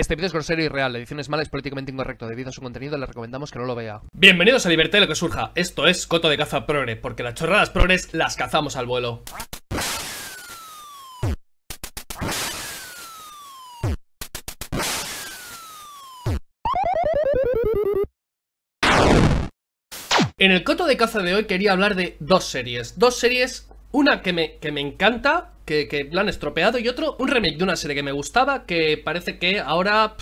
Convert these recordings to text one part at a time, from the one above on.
Este vídeo es grosero y real, la edición es mala, es políticamente incorrecto. Debido a su contenido, le recomendamos que no lo vea. Bienvenidos a Libertad lo que surja. Esto es Coto de Caza Progre, porque las chorradas progres las cazamos al vuelo. En el coto de caza de hoy quería hablar de dos series. Dos series, una que me, que me encanta que, la han estropeado, y otro, un remake de una serie que me gustaba, que parece que ahora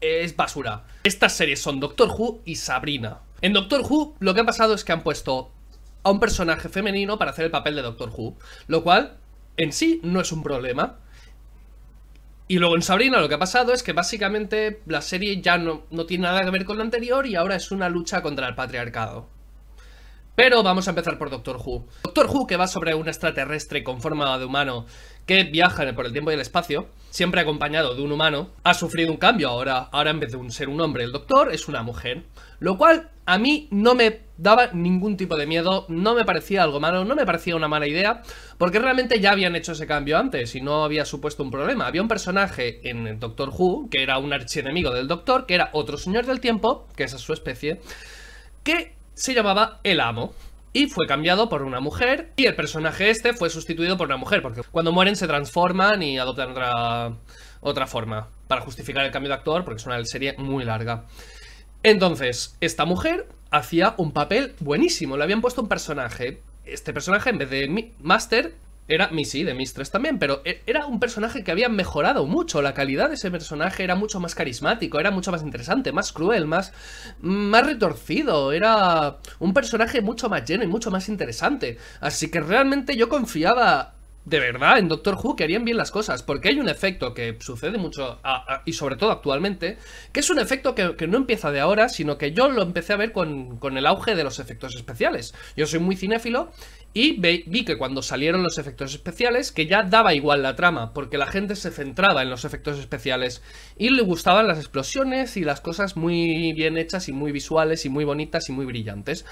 es basura. Estas series son Doctor Who y Sabrina. En Doctor Who lo que ha pasado es que han puesto a un personaje femenino para hacer el papel de Doctor Who, lo cual en sí no es un problema. Y luego en Sabrina lo que ha pasado es que básicamente la serie ya no, no tiene nada que ver con la anterior y ahora es una lucha contra el patriarcado. Pero vamos a empezar por Doctor Who. Doctor Who que va sobre un extraterrestre con forma de humano que viaja por el tiempo y el espacio, siempre acompañado de un humano, ha sufrido un cambio ahora. Ahora en vez de ser un hombre, el doctor es una mujer. Lo cual a mí no me daba ningún tipo de miedo, no me parecía algo malo, no me parecía una mala idea, porque realmente ya habían hecho ese cambio antes y no había supuesto un problema. Había un personaje en Doctor Who, que era un archienemigo del doctor, que era otro señor del tiempo, que esa es su especie, que se llamaba El Amo y fue cambiado por una mujer y el personaje este fue sustituido por una mujer porque cuando mueren se transforman y adoptan otra, otra forma para justificar el cambio de actor porque es una serie muy larga. Entonces, esta mujer hacía un papel buenísimo, le habían puesto un personaje. Este personaje en vez de Master era, sí, de Mistress también, pero e-, era un personaje que había mejorado mucho. La calidad de ese personaje era mucho más carismático, era mucho más interesante, más cruel, más, más retorcido. Era un personaje mucho más lleno y mucho más interesante. Así que realmente yo confiaba de verdad en Doctor Who que harían bien las cosas, porque hay un efecto que sucede mucho, y sobre todo actualmente, que es un efecto que, no empieza de ahora, sino que yo lo empecé a ver con, con, el auge de los efectos especiales. Yo soy muy cinéfilo y vi que cuando salieron los efectos especiales, que ya daba igual la trama, porque la gente se centraba en los efectos especiales y le gustaban las explosiones y las cosas muy bien hechas y muy visuales y muy bonitas y muy brillantes.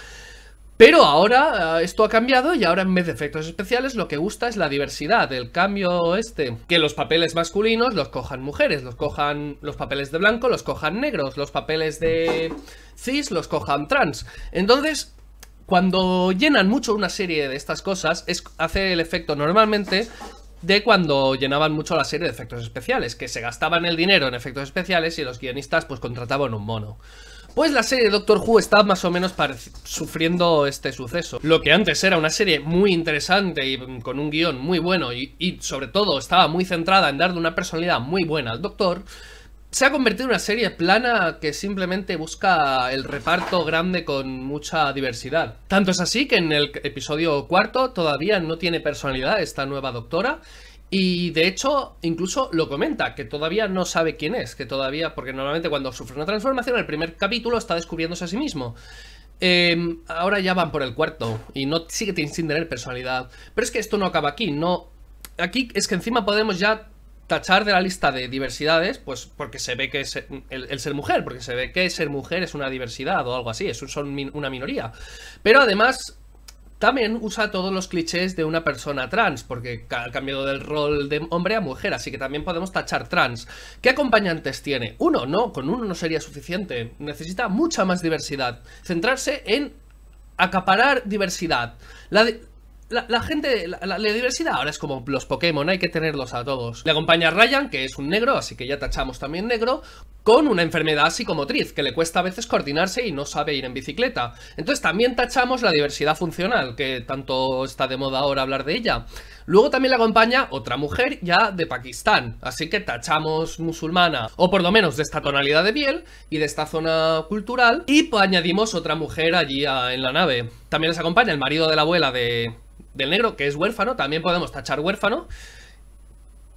Pero ahora eh, esto ha cambiado y ahora en vez de efectos especiales lo que gusta es la diversidad, el cambio este, que los papeles masculinos los cojan mujeres, los cojan los papeles de blanco, los cojan negros, los papeles de cis los cojan trans. Entonces, cuando llenan mucho una serie de estas cosas, es, hace el efecto normalmente de cuando llenaban mucho la serie de efectos especiales, que se gastaban el dinero en efectos especiales y los guionistas pues contrataban un mono. Pues la serie Doctor Who está más o menos sufriendo este suceso. Lo que antes era una serie muy interesante y con un guión muy bueno y sobre todo estaba muy centrada en darle una personalidad muy buena al Doctor, se ha convertido en una serie plana que simplemente busca el reparto grande con mucha diversidad. Tanto es así que en el episodio cuarto todavía no tiene personalidad esta nueva doctora y de hecho, incluso lo comenta, que todavía no sabe quién es, que todavía, porque normalmente cuando sufre una transformación, el primer capítulo está descubriéndose a sí mismo. Em, ahora ya van por el cuarto y no sigue sin tener personalidad. Pero es que esto no acaba aquí, no. Aquí es que encima podemos ya tachar de la lista de diversidades, pues porque se ve que es eh, el, ser mujer, porque se ve que ser mujer es una diversidad o algo así, es son una minoría. Pero además también usa todos los clichés de una persona trans, porque ha cambiado del rol de hombre a mujer, así que también podemos tachar trans. ¿Qué acompañantes tiene? Uno, no, con uno no sería suficiente, necesita mucha más diversidad. Centrarse en acaparar diversidad. La la, gente, la, diversidad ahora es como los Pokémon, hay que tenerlos a todos. Le acompaña Ryan, que es un negro, así que ya tachamos también negro, con una enfermedad psicomotriz, que le cuesta a veces coordinarse y no sabe ir en bicicleta. Entonces también tachamos la diversidad funcional, que tanto está de moda ahora hablar de ella. Luego también le acompaña otra mujer ya de Pakistán, así que tachamos musulmana, o por lo menos de esta tonalidad de piel y de esta zona cultural, y pues añadimos otra mujer allí en la nave. También les acompaña el marido de la abuela de, del negro, que es huérfano, también podemos tachar huérfano,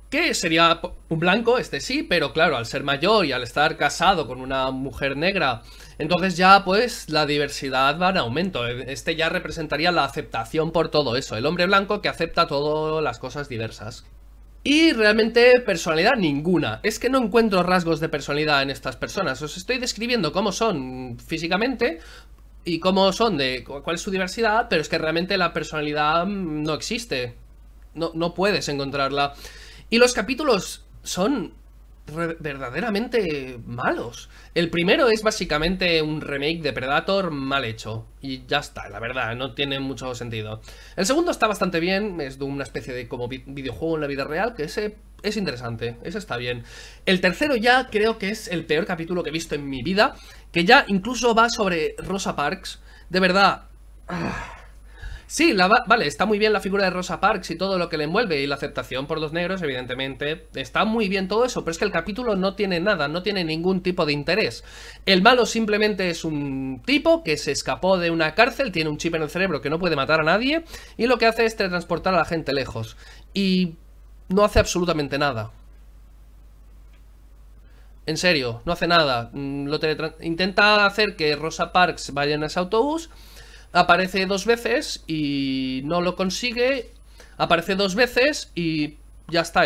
que sería un blanco, este sí, pero claro, al ser mayor y al estar casado con una mujer negra, entonces ya pues la diversidad va en aumento. E-, este ya representaría la aceptación por todo eso, el hombre blanco que acepta todas las cosas diversas. Y realmente personalidad ninguna. Es que no encuentro rasgos de personalidad en estas personas. Os estoy describiendo cómo son físicamente y cómo son, de cuál es su diversidad, pero es que realmente la personalidad mm, no existe. No, no puedes encontrarla. Y los capítulos son verdaderamente malos. El primero es básicamente un remake de Predator mal hecho. Y ya está, la verdad, no tiene mucho sentido. El segundo está bastante bien, es de una especie de como videojuego en la vida real que se es interesante, Eso está bien. El tercero ya creo que es el peor capítulo que he visto en mi vida, que ya incluso va sobre Rosa Parks. De verdad... Ah. Sí, vale, está muy bien la figura de Rosa Parks y todo lo que le envuelve y la aceptación por los negros, evidentemente. Está muy bien todo eso, pero es que el capítulo no tiene nada, no tiene ningún tipo de interés. El malo simplemente es un tipo que se escapó de una cárcel, tiene un chip en el cerebro que no puede matar a nadie y lo que hace es teletransportar a la gente lejos. Y no hace absolutamente nada. En serio, no hace nada. Mm, lo Intenta hacer que Rosa Parks vaya en ese autobús. Aparece dos veces y no lo consigue. Aparece dos veces y ya está,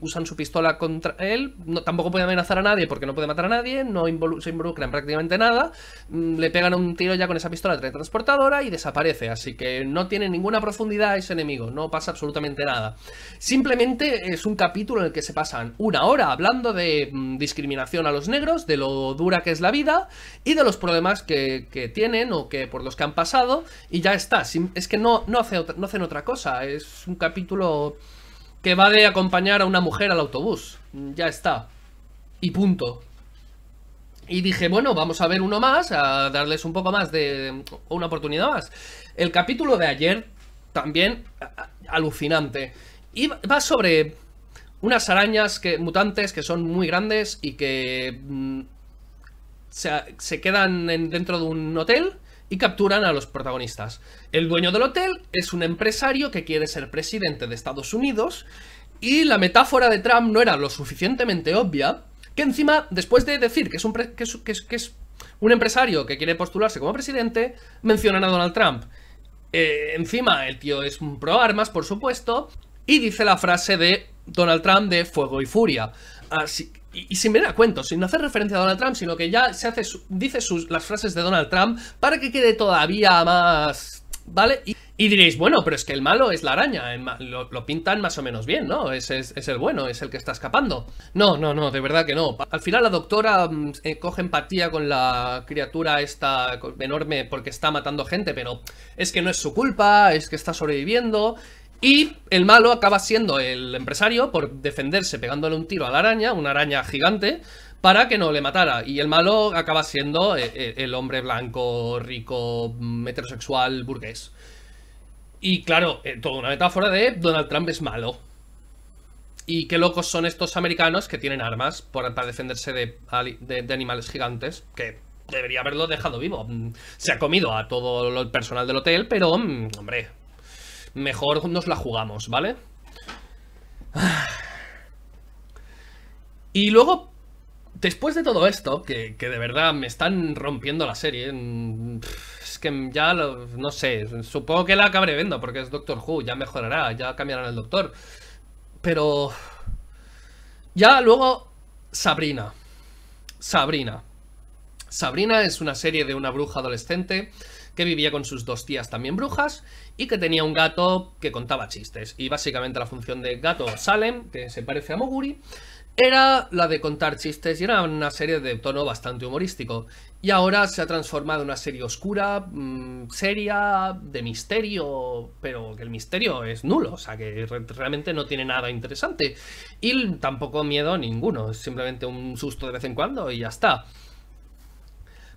usan su pistola contra él, tampoco puede amenazar a nadie porque no puede matar a nadie, no se involucra en prácticamente nada, mm, le pegan un tiro ya con esa pistola teletransportadora y desaparece, así que no tiene ninguna profundidad ese enemigo, no pasa absolutamente nada. Simplemente es un capítulo en el que se pasan una hora hablando de mm, discriminación a los negros, de lo dura que es la vida y de los problemas que, tienen o que por los que han pasado y ya está, es que no, no, hace no hacen otra cosa, es un capítulo que va de acompañar a una mujer al autobús. Ya está. Y punto. Y dije, bueno, vamos a ver uno más, a darles un poco más de... una oportunidad más. El capítulo de ayer, también alucinante. Y va sobre unas arañas que, mutantes que son muy grandes y que mm, se, quedan dentro de un hotel y capturan a los protagonistas. El dueño del hotel es un empresario que quiere ser presidente de Estados Unidos y la metáfora de Trump no era lo suficientemente obvia que encima, después de decir que es un, que es, un empresario que quiere postularse como presidente, mencionan a Donald Trump. Eh, encima, el tío es un pro armas, por supuesto, y dice la frase de Donald Trump de fuego y furia. Así, y, sin venir a cuento, sin hacer referencia a Donald Trump, sino que ya se hace dice sus, las frases de Donald Trump para que quede todavía más... ¿Vale? Y, diréis, bueno, pero es que el malo es la araña, lo, pintan más o menos bien, ¿no? Es, el bueno, es el que está escapando. No, no, no, de verdad que no. Al final la doctora mm, eh, coge empatía con la criatura esta enorme porque está matando gente, pero es que no es su culpa, es que está sobreviviendo y el malo acaba siendo el empresario por defenderse pegándole un tiro a la araña, una araña gigante, para que no le matara. Y el malo acaba siendo eh, eh, el hombre blanco, rico, mm, heterosexual, burgués. Y claro, eh, toda una metáfora de Donald Trump es malo. Y qué locos son estos americanos que tienen armas para defenderse de, de animales gigantes, que debería haberlo dejado vivo. Mm, se ha comido a todo el personal del hotel, pero, mm, hombre, mejor nos la jugamos, ¿vale? Y luego, después de todo esto, que, de verdad me están rompiendo la serie, mm, es que ya no sé, supongo que la acabaré viendo porque es Doctor Who, ya mejorará, ya cambiarán el doctor. Pero... Ya luego, Sabrina. Sabrina. Sabrina es una serie de una bruja adolescente que vivía con sus dos tías también brujas y que tenía un gato que contaba chistes. Y básicamente la función de gato Salem, que se parece a Moguri, era la de contar chistes y era una serie de tono bastante humorístico. Y ahora se ha transformado en una serie oscura, mm, seria, de misterio, pero que el misterio es nulo, o sea que realmente no tiene nada interesante. Y tampoco miedo ninguno, es simplemente un susto de vez en cuando y ya está.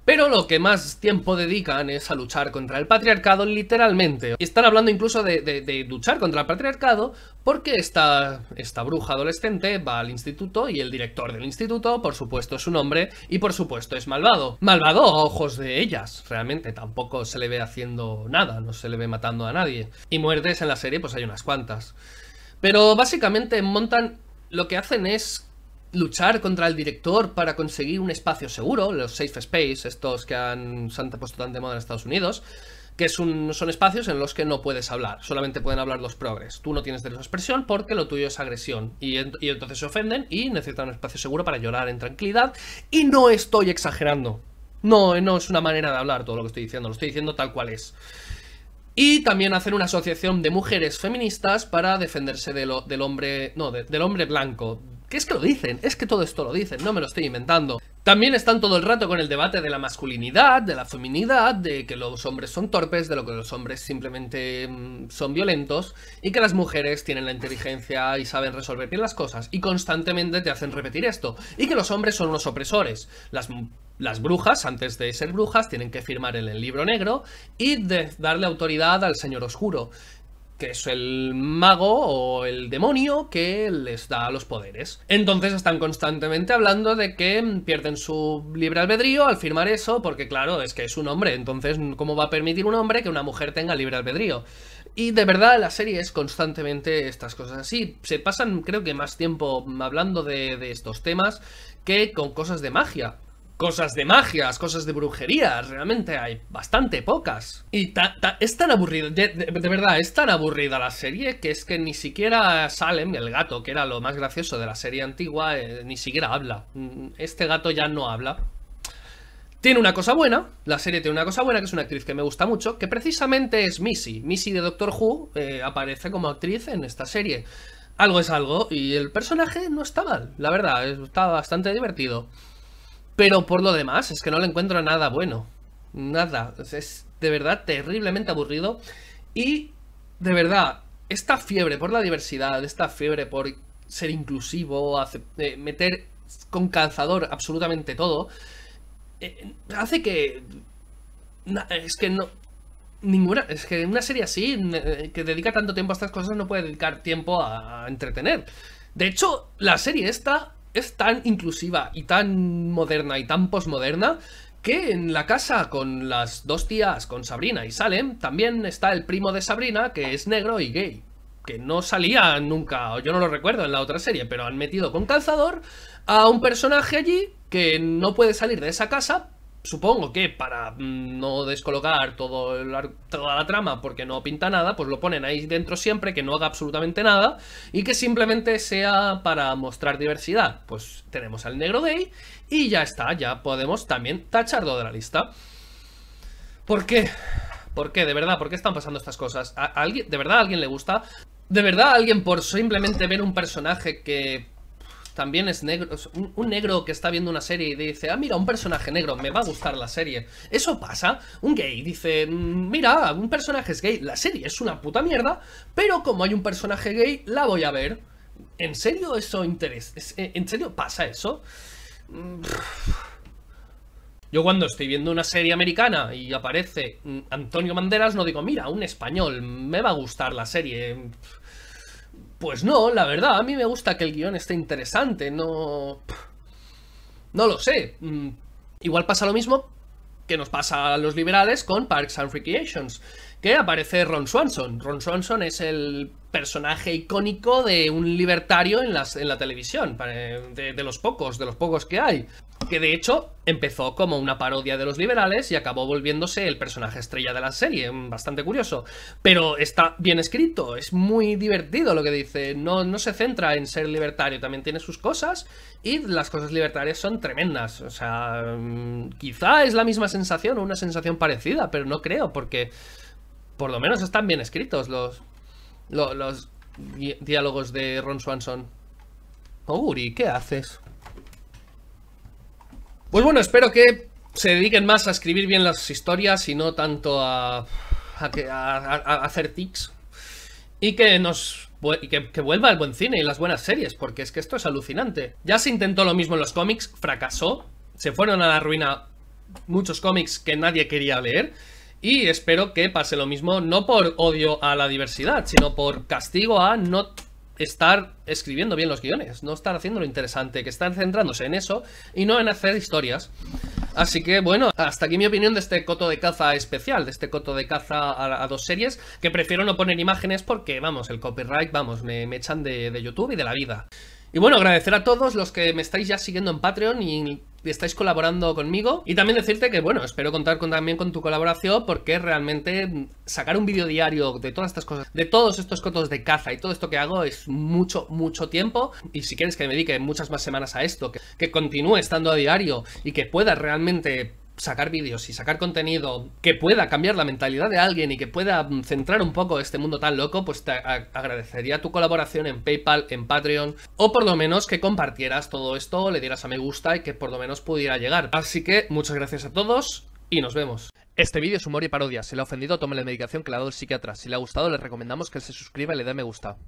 Pero lo que más tiempo dedican es a luchar contra el patriarcado literalmente. Están hablando incluso de, luchar contra el patriarcado porque esta, esta bruja adolescente va al instituto y el director del instituto, por supuesto, es un hombre y por supuesto es malvado. Malvado a ojos de ellas, realmente. Tampoco se le ve haciendo nada, no se le ve matando a nadie. Y muertes en la serie pues hay unas cuantas. Pero básicamente montan... Lo que hacen es luchar contra el director para conseguir un espacio seguro, los safe space, estos que han, se han puesto tan de moda en Estados Unidos, que son espacios en los que no puedes hablar, solamente pueden hablar los progres. Tú no tienes derecho a expresión porque lo tuyo es agresión. Y, entonces se ofenden y necesitan un espacio seguro para llorar en tranquilidad. Y no estoy exagerando. No, no es una manera de hablar todo lo que estoy diciendo, lo estoy diciendo tal cual es. Y también hacer una asociación de mujeres feministas para defenderse del hombre. No, del hombre blanco. Que es que lo dicen, es que todo esto lo dicen, no me lo estoy inventando. También están todo el rato con el debate de la masculinidad, de la feminidad, de que los hombres son torpes, de lo que los hombres simplemente mm, son violentos, y que las mujeres tienen la inteligencia y saben resolver bien las cosas, y constantemente te hacen repetir esto, y que los hombres son unos opresores. Las, las brujas, antes de ser brujas, tienen que firmar en el libro negro y de darle autoridad al señor oscuro que es el mago o el demonio que les da los poderes. Entonces están constantemente hablando de que pierden su libre albedrío al firmar eso, porque claro, es que es un hombre, entonces ¿cómo va a permitir un hombre que una mujer tenga libre albedrío? Y de verdad la serie es constantemente estas cosas así. Se pasan creo que más tiempo hablando de, estos temas que con cosas de magia cosas de magias, cosas de brujerías, realmente hay bastante pocas. Y es tan aburrida, de, verdad, es tan aburrida la serie que es que ni siquiera Salem, el gato, que era lo más gracioso de la serie antigua, eh, ni siquiera habla. Mm, este gato ya no habla. Tiene una cosa buena, la serie tiene una cosa buena, que es una actriz que me gusta mucho, que precisamente es Missy. Missy de Doctor Who eh, aparece como actriz en esta serie. Algo es algo, y el personaje no está mal, la verdad, está bastante divertido. Pero por lo demás, es que no le encuentro nada bueno. Nada. Es de verdad terriblemente aburrido. Y de verdad, esta fiebre por la diversidad, esta fiebre por ser inclusivo, eh, meter con calzador absolutamente todo, eh, hace que... es que no... Ninguna, es que una serie así, eh, que dedica tanto tiempo a estas cosas, no puede dedicar tiempo a entretener. De hecho, la serie esta es tan inclusiva y tan moderna y tan posmoderna que en la casa con las dos tías, con Sabrina y Salem, también está el primo de Sabrina, que es negro y gay. Que no salía nunca, yo no lo recuerdo en la otra serie, pero han metido con calzador a un personaje allí que no puede salir de esa casa supongo que para mm, no descolocar todo toda la trama porque no pinta nada, pues lo ponen ahí dentro siempre, que no haga absolutamente nada y que simplemente sea para mostrar diversidad. Pues tenemos al negro gay y ya está, ya podemos también tacharlo de la lista. ¿Por qué? ¿Por qué? De verdad, ¿por qué están pasando estas cosas? alguien, ¿De verdad a alguien le gusta? ¿De verdad a alguien por simplemente ver un personaje que también es negro. un, negro que está viendo una serie y dice, ah, mira, un personaje negro, me va a gustar la serie. Eso pasa. Un gay dice, mm, mira, un personaje es gay, la serie es una puta mierda, pero como hay un personaje gay, la voy a ver. ¿En serio eso interesa? Eh, ¿En serio pasa eso? Mm. Yo cuando estoy viendo una serie americana y aparece mm, Antonio Banderas, no digo, mira, un español, me va a gustar la serie. Pues no, la verdad, a mí me gusta que el guión esté interesante, no... No lo sé. Mm, igual pasa lo mismo que nos pasa a los liberales con Parks and Recreations, que aparece Ron Swanson. Ron Swanson es el personaje icónico de un libertario en, la televisión, de, los pocos, de los pocos que hay. Que de hecho empezó como una parodia de los liberales y acabó volviéndose el personaje estrella de la serie, mm, bastante curioso. Pero está bien escrito, es muy divertido lo que dice, no, no se centra en ser libertario, también tiene sus cosas y las cosas libertarias son tremendas. O sea, mm, quizá es la misma sensación o una sensación parecida, pero no creo porque por lo menos están bien escritos los, los diálogos de Ron Swanson. Oguri, ¿qué haces? Pues bueno, espero que se dediquen más a escribir bien las historias y no tanto a, a, hacer tics. Y que nos que, vuelva el buen cine y las buenas series, porque es que esto es alucinante. Ya se intentó lo mismo en los cómics, fracasó, se fueron a la ruina muchos cómics que nadie quería leer. Y espero que pase lo mismo, no por odio a la diversidad, sino por castigo a no estar escribiendo bien los guiones, no estar haciendo lo interesante, que están centrándose en eso y no en hacer historias. Así que bueno, hasta aquí mi opinión de este coto de caza especial, de este coto de caza a, dos series, que prefiero no poner imágenes porque, vamos, el copyright, vamos, me, echan de, de YouTube y de la vida. Y bueno, agradecer a todos los que me estáis ya siguiendo en Patreon y estáis colaborando conmigo. Y también decirte que, bueno, espero contar con, también con tu colaboración porque realmente sacar un vídeo diario de todas estas cosas, de todos estos cotos de caza y todo esto que hago es mucho, mucho tiempo. Y si quieres que me dedique muchas más semanas a esto, que, que continúe estando a diario y que pueda realmente sacar vídeos y sacar contenido que pueda cambiar la mentalidad de alguien y que pueda mm, centrar un poco este mundo tan loco, pues te agradecería tu colaboración en PayPal, en Patreon, o por lo menos que compartieras todo esto, le dieras a me gusta y que por lo menos pudiera llegar. Así que muchas gracias a todos y nos vemos. Este vídeo es humor y parodia. Si le ha ofendido, tome la medicación que le ha dado el psiquiatra. Si le ha gustado, le recomendamos que se suscriba y le dé me gusta.